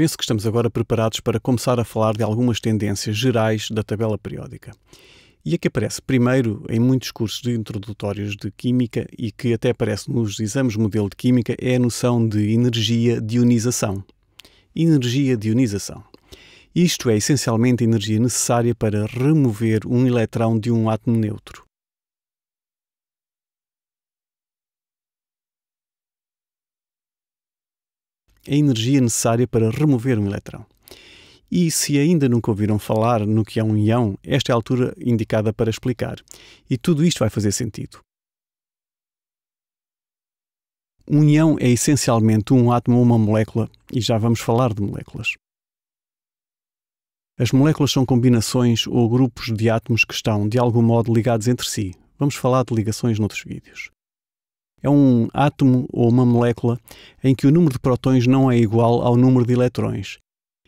penso que estamos agora preparados para começar a falar de algumas tendências gerais da tabela periódica. E a que aparece primeiro em muitos cursos de introdutórios de Química e que até aparece nos exames modelo de Química é a noção de energia de ionização. Energia de ionização. Isto é essencialmente a energia necessária para remover um elétron de um átomo neutro. a energia necessária para remover um elétron. E se ainda nunca ouviram falar no que é um ião, esta é a altura indicada para explicar. E tudo isto vai fazer sentido. Um ião é essencialmente um átomo ou uma molécula, e já vamos falar de moléculas. As moléculas são combinações ou grupos de átomos que estão, de algum modo, ligados entre si. Vamos falar de ligações noutros vídeos é um átomo ou uma molécula em que o número de protões não é igual ao número de eletrões.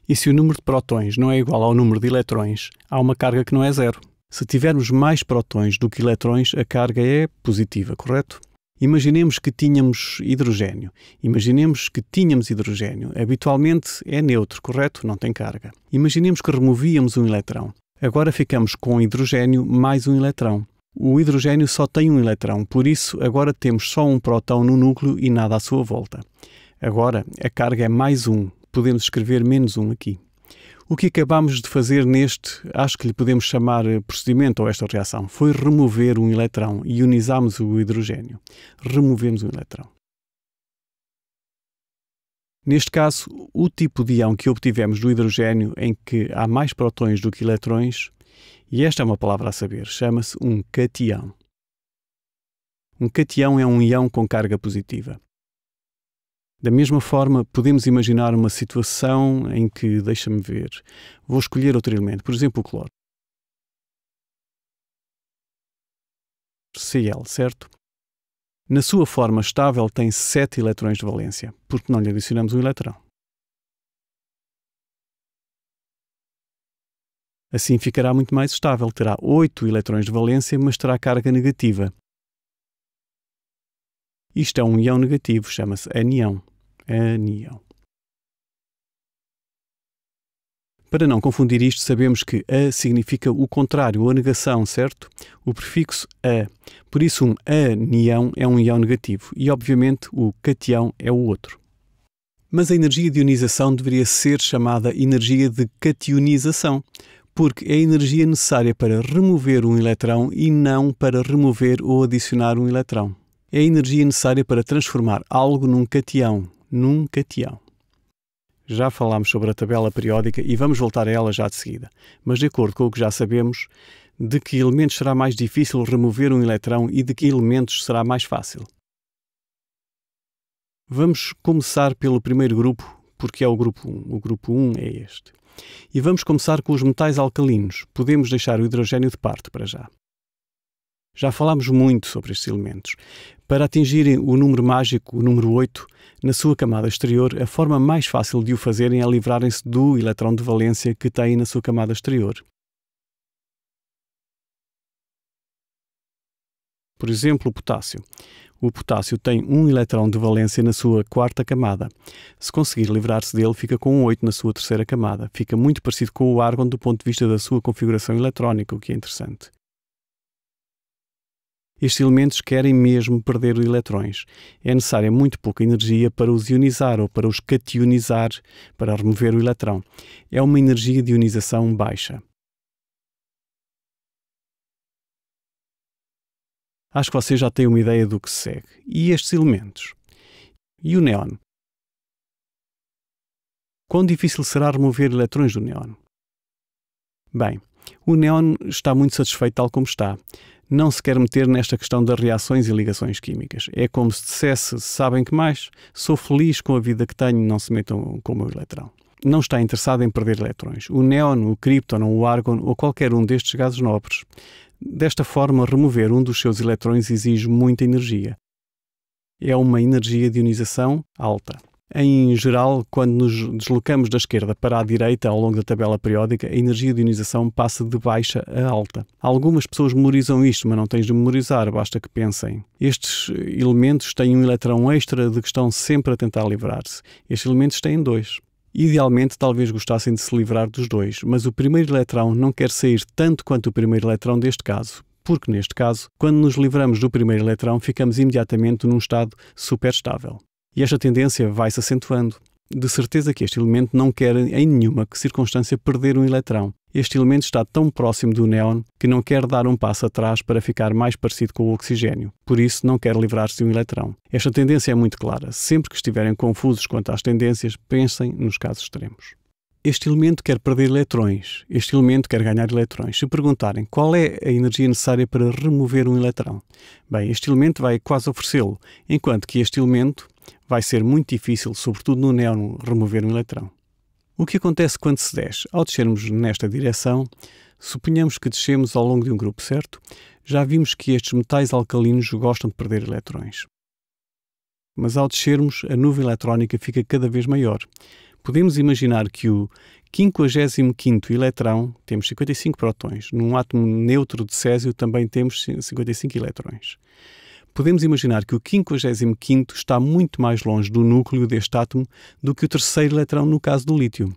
E se o número de protões não é igual ao número de eletrões, há uma carga que não é zero. Se tivermos mais protões do que eletrões, a carga é positiva, correto? Imaginemos que tínhamos hidrogênio. Imaginemos que tínhamos hidrogênio. Habitualmente é neutro, correto? Não tem carga. Imaginemos que removíamos um eletrão. Agora ficamos com hidrogênio mais um eletrão. O hidrogênio só tem um eletrão, por isso agora temos só um próton no núcleo e nada à sua volta. Agora a carga é mais um, podemos escrever menos um aqui. O que acabamos de fazer neste, acho que lhe podemos chamar eh, procedimento ou esta reação, foi remover um e ionizamos o hidrogênio. Removemos um eletrão. Neste caso, o tipo de íon que obtivemos do hidrogênio, em que há mais protões do que eletrões, e esta é uma palavra a saber, chama-se um catião. Um catião é um ião com carga positiva. Da mesma forma, podemos imaginar uma situação em que, deixa-me ver, vou escolher outro elemento, por exemplo, o cloro. Cl, certo? Na sua forma estável tem 7 eletrões de valência, porque não lhe adicionamos um eletrão. Assim ficará muito mais estável, terá 8 eletrões de valência, mas terá carga negativa. Isto é um ião negativo, chama-se anião. Anião. Para não confundir isto, sabemos que a significa o contrário, a negação, certo? O prefixo a. Por isso, um anião é um ião negativo e, obviamente, o catião é o outro. Mas a energia de ionização deveria ser chamada energia de cationização, porque é a energia necessária para remover um eletrão e não para remover ou adicionar um eletrão. É a energia necessária para transformar algo num cation, num cation. Já falámos sobre a tabela periódica e vamos voltar a ela já de seguida, mas de acordo com o que já sabemos, de que elementos será mais difícil remover um eletrão e de que elementos será mais fácil. Vamos começar pelo primeiro grupo, porque é o grupo 1. O grupo 1 é este. E vamos começar com os metais alcalinos. Podemos deixar o hidrogênio de parte para já. Já falámos muito sobre estes elementos. Para atingirem o número mágico, o número 8, na sua camada exterior, a forma mais fácil de o fazerem é livrarem-se do eletrão de valência que têm na sua camada exterior. Por exemplo, o potássio. O potássio tem um eletrão de valência na sua quarta camada. Se conseguir livrar-se dele, fica com um 8 na sua terceira camada. Fica muito parecido com o argon do ponto de vista da sua configuração eletrónica, o que é interessante. Estes elementos querem mesmo perder eletrões. É necessária muito pouca energia para os ionizar ou para os cationizar, para remover o eletrão. É uma energia de ionização baixa. acho que vocês já têm uma ideia do que segue. E estes elementos? E o neon? Quão difícil será remover eletrões do neon? Bem, o neon está muito satisfeito tal como está. Não se quer meter nesta questão das reações e ligações químicas. É como se dissesse: sabem que mais? Sou feliz com a vida que tenho, não se metam com o meu eletrão não está interessado em perder eletrões. O néon, o cripton o argon ou qualquer um destes gases nobres. Desta forma, remover um dos seus eletrões exige muita energia. É uma energia de ionização alta. Em geral, quando nos deslocamos da esquerda para a direita ao longo da tabela periódica, a energia de ionização passa de baixa a alta. Algumas pessoas memorizam isto, mas não tens de memorizar, basta que pensem. Estes elementos têm um eletrão extra de que estão sempre a tentar livrar-se. Estes elementos têm dois. Idealmente, talvez gostassem de se livrar dos dois, mas o primeiro eletrão não quer sair tanto quanto o primeiro eletrão deste caso, porque neste caso, quando nos livramos do primeiro eletrão, ficamos imediatamente num estado superestável. E esta tendência vai-se acentuando. De certeza que este elemento não quer, em nenhuma circunstância, perder um eletrão, este elemento está tão próximo do néon que não quer dar um passo atrás para ficar mais parecido com o oxigênio, por isso não quer livrar-se de um eletrão. Esta tendência é muito clara. Sempre que estiverem confusos quanto às tendências, pensem nos casos extremos. Este elemento quer perder eletrões, este elemento quer ganhar eletrões. Se perguntarem qual é a energia necessária para remover um eletrão, bem, este elemento vai quase oferecê-lo, enquanto que este elemento vai ser muito difícil, sobretudo no néon, remover um eletrão. O que acontece quando se desce? Ao descermos nesta direção, suponhamos que descemos ao longo de um grupo, certo? Já vimos que estes metais alcalinos gostam de perder eletrões. Mas ao descermos, a nuvem eletrónica fica cada vez maior. Podemos imaginar que o 55 eletrão, temos 55 protões, num átomo neutro de césio também temos 55 eletrões podemos imaginar que o 55 está muito mais longe do núcleo deste átomo do que o terceiro eletrão no caso do lítio.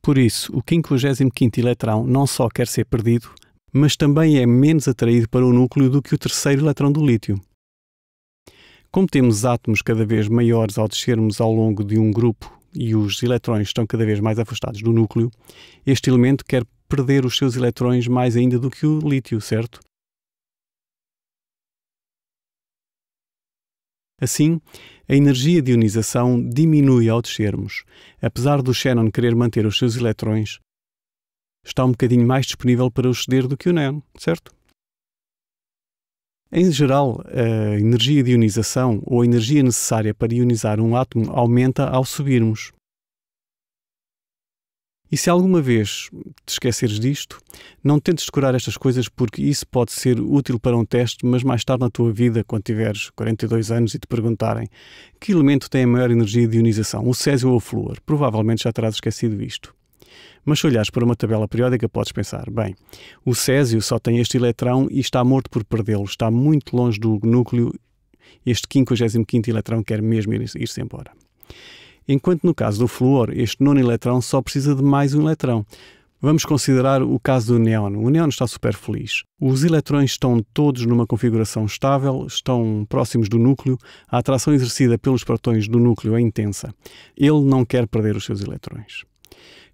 Por isso, o 55 eletrão não só quer ser perdido, mas também é menos atraído para o núcleo do que o terceiro eletrão do lítio. Como temos átomos cada vez maiores ao descermos ao longo de um grupo e os eletrões estão cada vez mais afastados do núcleo, este elemento quer perder os seus eletrões mais ainda do que o lítio, certo? Assim, a energia de ionização diminui ao descermos, apesar do xénon querer manter os seus eletrões. Está um bocadinho mais disponível para os ceder do que o néon, certo? Em geral, a energia de ionização ou a energia necessária para ionizar um átomo aumenta ao subirmos, e se alguma vez te esqueceres disto, não tentes decorar estas coisas porque isso pode ser útil para um teste, mas mais tarde na tua vida, quando tiveres 42 anos e te perguntarem que elemento tem a maior energia de ionização, o césio ou o flúor, provavelmente já terás esquecido isto. Mas se olhares para uma tabela periódica, podes pensar: bem, o césio só tem este eletrão e está morto por perdê-lo, está muito longe do núcleo. Este 55 eletrão quer mesmo ir-se embora enquanto no caso do flúor, este nono eletrão só precisa de mais um eletrão. Vamos considerar o caso do neon. O neon está super feliz. Os eletrões estão todos numa configuração estável, estão próximos do núcleo, a atração exercida pelos protões do núcleo é intensa. Ele não quer perder os seus eletrões.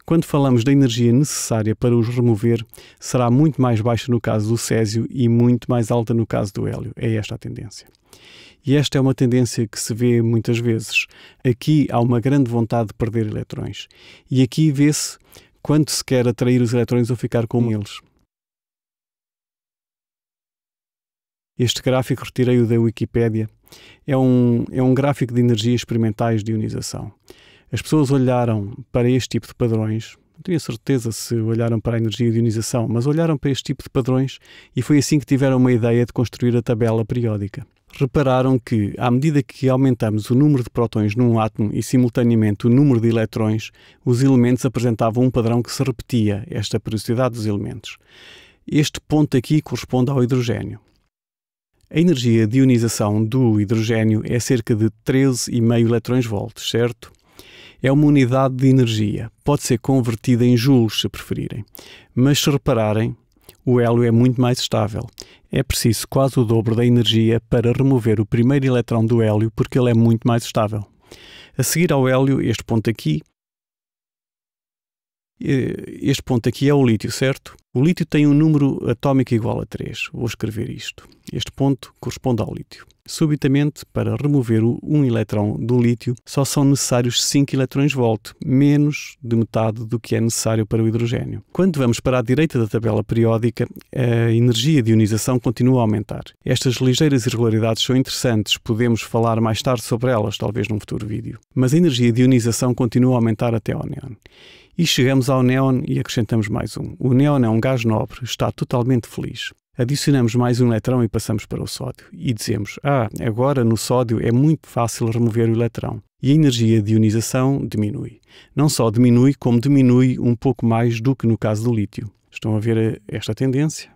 Quando falamos da energia necessária para os remover, será muito mais baixa no caso do césio e muito mais alta no caso do hélio. É esta a tendência. E esta é uma tendência que se vê muitas vezes. Aqui há uma grande vontade de perder eletrões. E aqui vê-se quanto se quer atrair os eletrões ou ficar com eles. Este gráfico retirei-o da Wikipédia. É um, é um gráfico de energias experimentais de ionização. As pessoas olharam para este tipo de padrões, não tenho certeza se olharam para a energia de ionização, mas olharam para este tipo de padrões e foi assim que tiveram uma ideia de construir a tabela periódica. Repararam que, à medida que aumentamos o número de prótons num átomo e, simultaneamente, o número de eletrões, os elementos apresentavam um padrão que se repetia, esta periodicidade dos elementos. Este ponto aqui corresponde ao hidrogênio. A energia de ionização do hidrogênio é cerca de 13,5 eletrões volts, certo? é uma unidade de energia. Pode ser convertida em joules, se preferirem. Mas se repararem, o hélio é muito mais estável. É preciso quase o dobro da energia para remover o primeiro eletrão do hélio, porque ele é muito mais estável. A seguir ao hélio, este ponto aqui. Eh, este ponto aqui é o lítio, certo? O lítio tem um número atómico igual a 3. Vou escrever isto. Este ponto corresponde ao lítio. Subitamente, para remover um elétron do lítio, só são necessários 5 eletrões volt menos de metade do que é necessário para o hidrogênio. Quando vamos para a direita da tabela periódica, a energia de ionização continua a aumentar. Estas ligeiras irregularidades são interessantes, podemos falar mais tarde sobre elas, talvez num futuro vídeo. Mas a energia de ionização continua a aumentar até ao neon. E chegamos ao neon e acrescentamos mais um. O neon é um gás nobre, está totalmente feliz adicionamos mais um eletrão e passamos para o sódio. E dizemos, ah, agora no sódio é muito fácil remover o eletrão. E a energia de ionização diminui. Não só diminui, como diminui um pouco mais do que no caso do lítio. Estão a ver eh, esta tendência?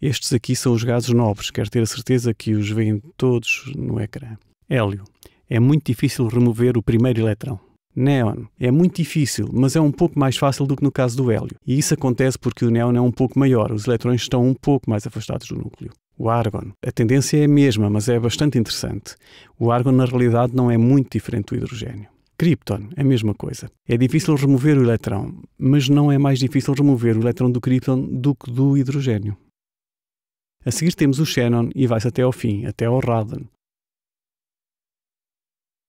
Estes aqui são os gases nobres, quero ter a certeza que os veem todos no ecrã. Hélio. É muito difícil remover o primeiro eletrão. Neon. É muito difícil, mas é um pouco mais fácil do que no caso do hélio. E isso acontece porque o neon é um pouco maior, os eletrões estão um pouco mais afastados do núcleo. O argon. A tendência é a mesma, mas é bastante interessante. O argon, na realidade, não é muito diferente do hidrogênio. Krypton, a mesma coisa. É difícil remover o eletrão, mas não é mais difícil remover o eletrão do krypton do que do hidrogênio. A seguir temos o xenon e vai-se até ao fim, até ao radon.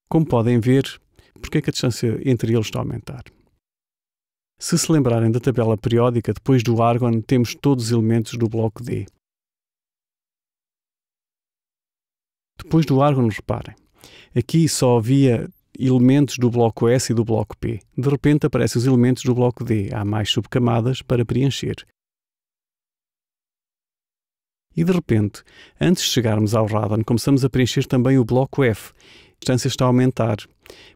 Como podem ver, porque é que a distância entre eles está a aumentar? Se se lembrarem da tabela periódica, depois do argon temos todos os elementos do bloco D. Depois do argon, reparem, aqui só havia elementos do bloco S e do bloco P. De repente aparecem os elementos do bloco D. Há mais subcamadas para preencher. E de repente, antes de chegarmos ao radon, começamos a preencher também o bloco F distância está a aumentar,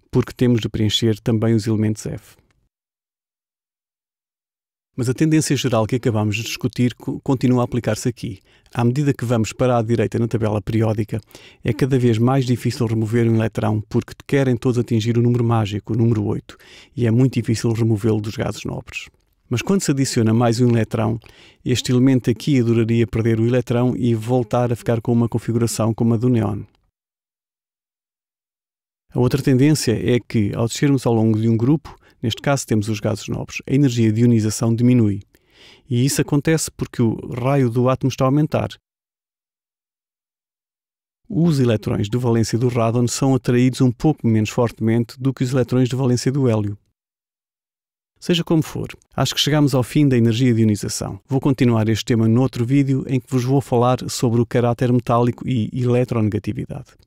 porque temos de preencher também os elementos F. Mas a tendência geral que acabamos de discutir continua a aplicar-se aqui. À medida que vamos para a direita na tabela periódica, é cada vez mais difícil remover um eletrão porque querem todos atingir o número mágico, o número 8, e é muito difícil removê-lo dos gases nobres. Mas quando se adiciona mais um eletrão, este elemento aqui adoraria perder o eletrão e voltar a ficar com uma configuração como a do neon. A outra tendência é que, ao descermos ao longo de um grupo, neste caso temos os gases nobres, a energia de ionização diminui. E isso acontece porque o raio do átomo está a aumentar. Os eletrões de valência do radon são atraídos um pouco menos fortemente do que os eletrões de valência do hélio. Seja como for, acho que chegamos ao fim da energia de ionização. Vou continuar este tema noutro vídeo em que vos vou falar sobre o caráter metálico e eletronegatividade.